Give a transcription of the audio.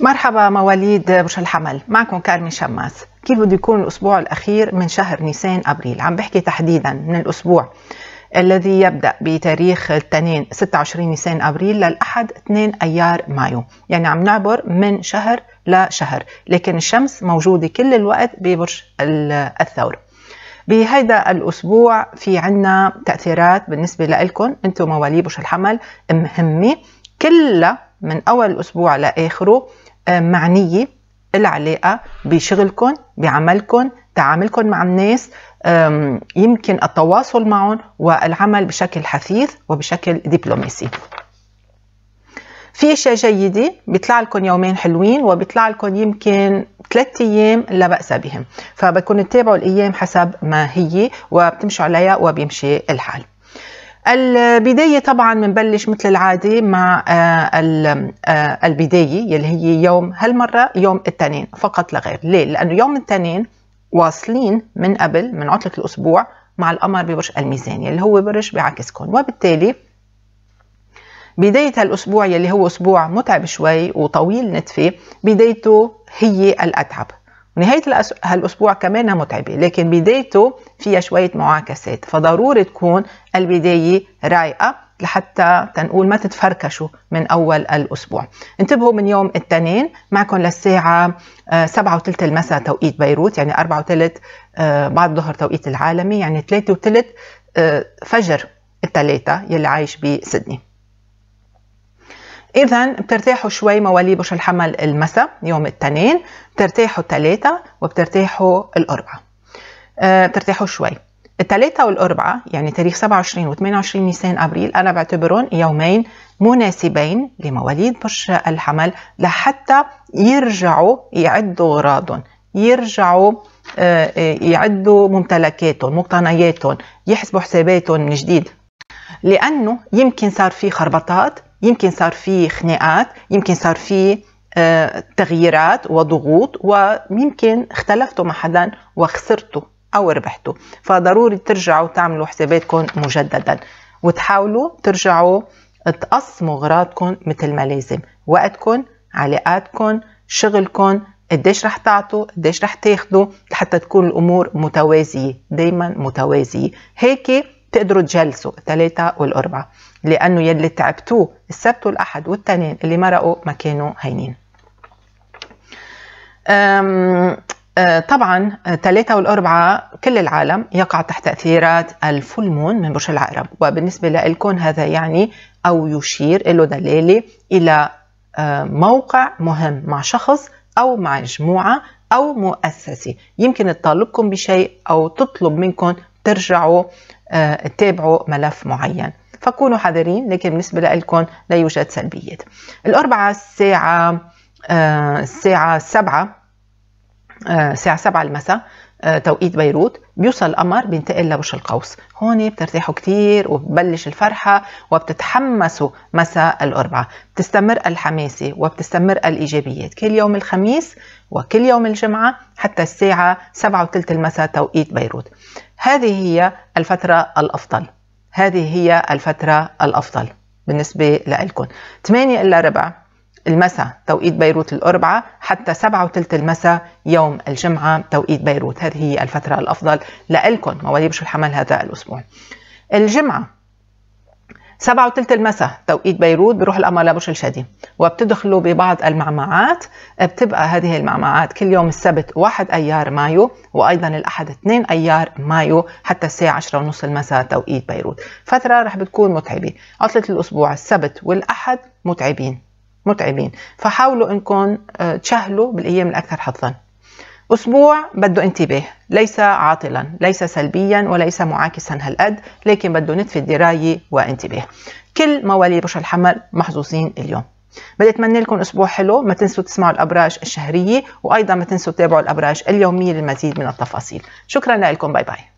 مرحبا مواليد برج الحمل معكم كارمي شماس كيف بده يكون الأسبوع الأخير من شهر نيسان أبريل عم بحكي تحديدا من الأسبوع الذي يبدأ بتاريخ الاثنين 26 نيسان أبريل للأحد 2 أيار مايو يعني عم نعبر من شهر لشهر لكن الشمس موجودة كل الوقت ببرج الثور بهيدا الأسبوع في عنا تأثيرات بالنسبة لإلكم أنتم مواليد برج الحمل مهمة كلها من أول أسبوع لآخره معنية العلاقة بشغلكم بعملكم تعاملكم مع الناس يمكن التواصل معهم والعمل بشكل حثيث وبشكل دبلوماسي في اشياء جيده بيطلع لكم يومين حلوين وبيطلع لكم يمكن ثلاث ايام لا باس بهم فبكون تتابعوا الايام حسب ما هي وبتمشوا عليها وبيمشي الحال البداية طبعا بنبلش مثل العادة مع آه، آه، البداية يلي هي يوم هالمرة يوم التنين فقط لا غير ليه؟ لأنه يوم التنين واصلين من قبل من عطلة الأسبوع مع القمر ببرج الميزان يلي هو برج بعكسكم وبالتالي بداية هالأسبوع يلي هو أسبوع متعب شوي وطويل نتفة بدايته هي الأتعب نهاية هالأسبوع كمان متعبة لكن بدايته فيها شوية معاكسات فضروري تكون البداية رايقة لحتى تنقول ما تتفركشوا من أول الأسبوع انتبهوا من يوم الاثنين معكم للساعة آه، سبعة وثلث المساء توقيت بيروت يعني أربعة وثلث آه، بعد ظهر توقيت العالمي يعني ثلاثة وثلث آه، فجر الثلاثة يلي عايش بسدني اذا بترتاحوا شوي مواليد برج الحمل المساء يوم الاثنين بترتاحوا الثلاثة وبترتاحوا الاربعاء آه، بترتاحوا شوي الثلاثة والأربعة يعني تاريخ 27 و 28 نيسان أبريل أنا بعتبرهم يومين مناسبين لمواليد برج الحمل لحتى يرجعوا يعدوا غراضهم يرجعوا آه، آه، يعدوا ممتلكاتهم مقتنياتهم يحسبوا حساباتهم من جديد لأنه يمكن صار في خربطات يمكن صار في خناقات يمكن صار في آه، تغييرات وضغوط ويمكن اختلفتوا مع حدا وخسرتوا او ربحتوا فضروري ترجعوا تعملوا حساباتكم مجددا وتحاولوا ترجعوا تقسموا غراضكم مثل ما لازم وقتكم علاقاتكم شغلكم قديش رح تعطوا قديش رح تاخدوا لحتى تكون الامور متوازيه دايما متوازيه هيك تقدروا تجلسوا الثلاثه والاربعه لأنه يلي تعبتوه السبت والأحد والتنين اللي مرقوا ما كانوا هينين أه، طبعا ثلاثة والأربعة كل العالم يقع تحت تأثيرات الفلمون من برج العقرب وبالنسبة لكم هذا يعني أو يشير له دلالة إلى أه، موقع مهم مع شخص أو مع مجموعة أو مؤسسة يمكن تطالبكم بشيء أو تطلب منكم ترجعوا أه، تتابعوا ملف معين فكونوا حذرين لكن بالنسبة لكم لا يوجد سلبيات الأربعة الساعة آه، الساعة سبعة آه، الساعة سبعة المساء آه، توقيت بيروت بيوصل القمر بينتقل لوش القوس هون بترتاحوا كتير وبتبلش الفرحة وبتتحمسوا مساء الأربعاء بتستمر الحماسة وبتستمر الإيجابيات كل يوم الخميس وكل يوم الجمعة حتى الساعة سبعة وثلث المساء توقيت بيروت هذه هي الفترة الأفضل هذه هي الفترة الأفضل بالنسبة لكم 8 إلا ربع المساء توقيت بيروت الأربعة حتى سبعة وثلث المساء يوم الجمعة توقيت بيروت هذه هي الفترة الأفضل لكم مواليد الحمل هذا الأسبوع الجمعة سبعة وثلث المساء توقيت بيروت بروح القمر لبرج الشادي وبتدخلوا ببعض المعمعات بتبقى هذه المعمعات كل يوم السبت 1 أيار مايو وأيضا الأحد 2 أيار مايو حتى الساعة 10 ونص المساء توقيت بيروت فترة رح بتكون متعبة عطلة الأسبوع السبت والأحد متعبين متعبين فحاولوا انكم آه، تشهلوا بالايام الاكثر حظا أسبوع بده انتباه ليس عاطلا ليس سلبيا وليس معاكسا هالقد لكن بده نتف دراية وانتباه كل مواليد برج الحمل محظوظين اليوم بدي اتمنى لكم اسبوع حلو ما تنسوا تسمعوا الابراج الشهريه وايضا ما تنسوا تتابعوا الابراج اليوميه للمزيد من التفاصيل شكرا لكم باي باي